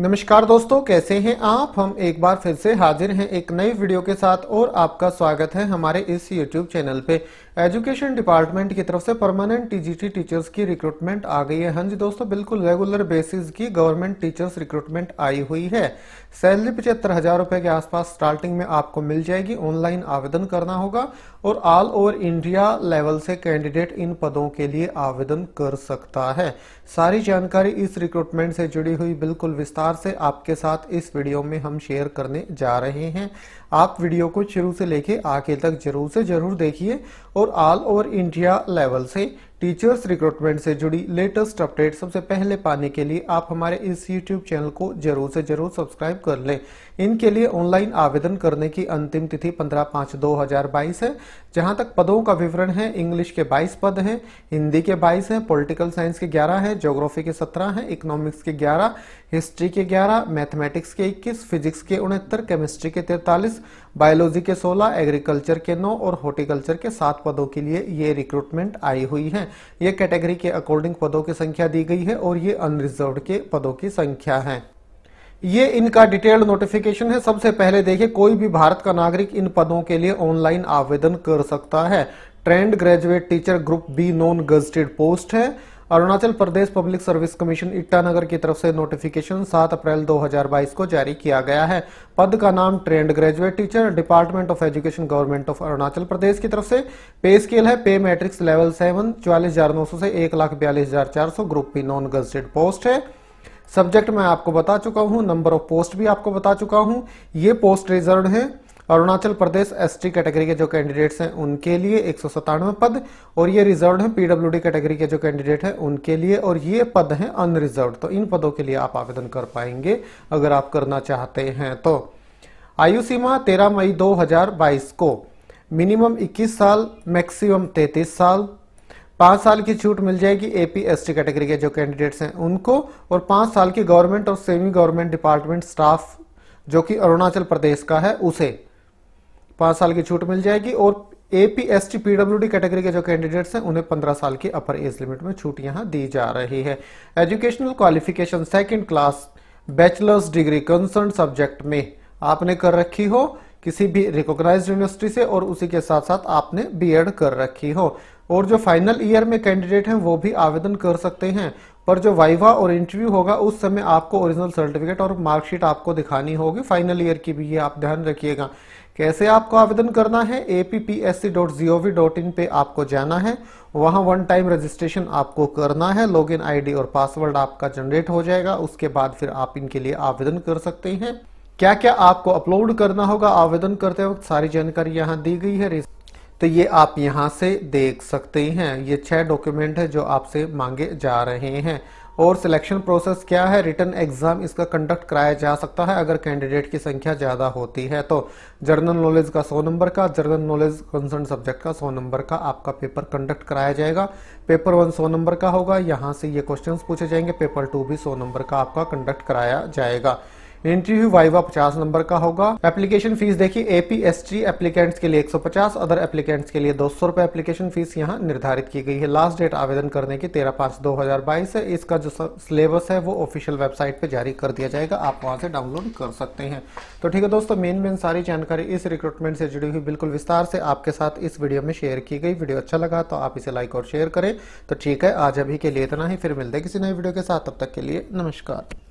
नमस्कार दोस्तों कैसे हैं आप हम एक बार फिर से हाजिर हैं एक नई वीडियो के साथ और आपका स्वागत है हमारे इस यूट्यूब चैनल पे एजुकेशन डिपार्टमेंट की तरफ से परमानेंट टीजीटी टीचर्स की रिक्रूटमेंट आ गई है हाँ जी दोस्तों बिल्कुल रेगुलर बेसिस की गवर्नमेंट टीचर्स रिक्रूटमेंट आई हुई है सैलरी पचहत्तर हजार रुपए के आसपास स्टार्टिंग में आपको मिल जाएगी ऑनलाइन आवेदन करना होगा और ऑल ओवर इंडिया लेवल से कैंडिडेट इन पदों के लिए आवेदन कर सकता है सारी जानकारी इस रिक्रूटमेंट से जुड़ी हुई बिल्कुल विस्तार विस्तार से आपके साथ इस वीडियो में हम शेयर करने जा रहे हैं आप वीडियो को शुरू से लेके आखिर तक जरूर से जरूर देखिए और ऑल ओवर इंडिया लेवल से टीचर्स रिक्रूटमेंट से जुड़ी लेटेस्ट अपडेट सबसे पहले पाने के लिए आप हमारे इस यूट्यूब चैनल को जरूर से जरूर सब्सक्राइब कर लें इनके लिए ऑनलाइन आवेदन करने की अंतिम तिथि 15 हजार 2022 है जहां तक पदों का विवरण है इंग्लिश के 22 पद हैं हिंदी के 22 हैं पॉलिटिकल साइंस के 11 हैं ज्योग्राफी के 17 हैं इकोनॉमिक्स के 11 हिस्ट्री के 11 मैथमेटिक्स के 21 फिजिक्स के उनहत्तर केमिस्ट्री के तैतालीस बायोलॉजी के सोलह एग्रीकल्चर के नौ और हॉर्टिकल्चर के सात पदों के लिए ये रिक्रूटमेंट आई हुई है हैं ये कैटेगरी के अकॉर्डिंग पदों की संख्या दी गई है और ये अनरिजर्व के पदों की संख्या है ये इनका डिटेल्ड नोटिफिकेशन है सबसे पहले देखिए कोई भी भारत का नागरिक इन पदों के लिए ऑनलाइन आवेदन कर सकता है trained graduate teacher group B non gazetted post है Arunachal Pradesh public service commission Itanagar की तरफ से नोटिफिकेशन 7 अप्रैल 2022 को जारी किया गया है पद का नाम trained graduate teacher department of education government of Arunachal Pradesh की तरफ से पे स्केल है पे मैट्रिक्स लेवल सेवन चौवालीस हजार नौ सौ से एक लाख बयालीस हजार चार सौ group B non gazetted post है सब्जेक्ट मैं आपको बता चुका हूँ नंबर ऑफ पोस्ट भी आपको बता चुका हूँ ये पोस्ट रिजर्व है अरुणाचल प्रदेश एसटी कैटेगरी के जो कैंडिडेट्स हैं उनके लिए एक पद और ये रिजर्व है पीडब्ल्यूडी कैटेगरी के जो कैंडिडेट हैं उनके लिए और ये पद हैं अनरिजर्व तो इन पदों के लिए आप आवेदन कर पाएंगे अगर आप करना चाहते हैं तो आयु सीमा 13 मई 2022 को मिनिमम 21 साल मैक्सिमम 33 साल पांच साल की छूट मिल जाएगी एपी एस कैटेगरी के जो कैंडिडेट्स हैं उनको और पांच साल की गवर्नमेंट और सेमी गवर्नमेंट डिपार्टमेंट स्टाफ जो कि अरुणाचल प्रदेश का है उसे पांच साल की छूट मिल जाएगी और एपीएसटी पीडब्ल्यूडी कैटेगरी के जो कैंडिडेट्स हैं उन्हें 15 साल की अपर एज लिमिट में छूट यहां दी जा रही है educational qualification second class bachelor's degree concern subject में आपने कर रखी हो किसी भी रिकॉग्नाइज यूनिवर्सिटी से और उसी के साथ साथ आपने बीएड कर रखी हो और जो फाइनल ईयर में कैंडिडेट हैं वो भी आवेदन कर सकते हैं पर जो वाइवा और इंटरव्यू होगा उस समय आपको ओरिजिनल सर्टिफिकेट और मार्कशीट आपको दिखानी होगी फाइनल ईयर की भी ये आप ध्यान रखिएगा कैसे आपको आवेदन करना है appsc.gov.in पे आपको जाना है वहां वन टाइम रजिस्ट्रेशन आपको करना है लॉगिन आईडी और पासवर्ड आपका जनरेट हो जाएगा उसके बाद फिर आप इनके लिए आवेदन कर सकते हैं क्या क्या आपको अपलोड करना होगा आवेदन करते वक्त सारी जानकारी यहाँ दी गई है तो ये आप यहाँ से देख सकते हैं ये छह डॉक्यूमेंट है जो आपसे मांगे जा रहे हैं और सिलेक्शन प्रोसेस क्या है रिटर्न एग्जाम इसका कंडक्ट कराया जा सकता है अगर कैंडिडेट की संख्या ज़्यादा होती है तो जर्नल नॉलेज का सौ नंबर का जर्नल नॉलेज कंसर्न सब्जेक्ट का सौ नंबर का आपका पेपर कंडक्ट कराया जाएगा पेपर वन सौ नंबर का होगा यहाँ से ये क्वेश्चंस पूछे जाएंगे पेपर टू भी सौ नंबर का आपका कंडक्ट कराया जाएगा इंटरव्यू वाइवा 50 नंबर का होगा एप्लीकेशन फीस देखिए एपीएसटी एप्लीकेंट्स के लिए 150 अदर एप्लीकेंट्स के लिए दो सौ रुपए एप्लीकेशन फीस यहाँ निर्धारित की गई है लास्ट डेट आवेदन करने की तेरह पांच दो है इसका जो सिलेबस है वो ऑफिशियल वेबसाइट पे जारी कर दिया जाएगा आप वहां से डाउनलोड कर सकते हैं तो ठीक है दोस्तों मेन मेन सारी जानकारी इस रिक्रूटमेंट से जुड़ी हुई बिल्कुल विस्तार से आपके साथ इस वीडियो में शेयर की गई वीडियो अच्छा लगा तो आप इसे लाइक और शेयर करें तो ठीक है आज अभी के लिए इतना ही फिर मिलते हैं किसी नई वीडियो के साथ तब तक के लिए नमस्कार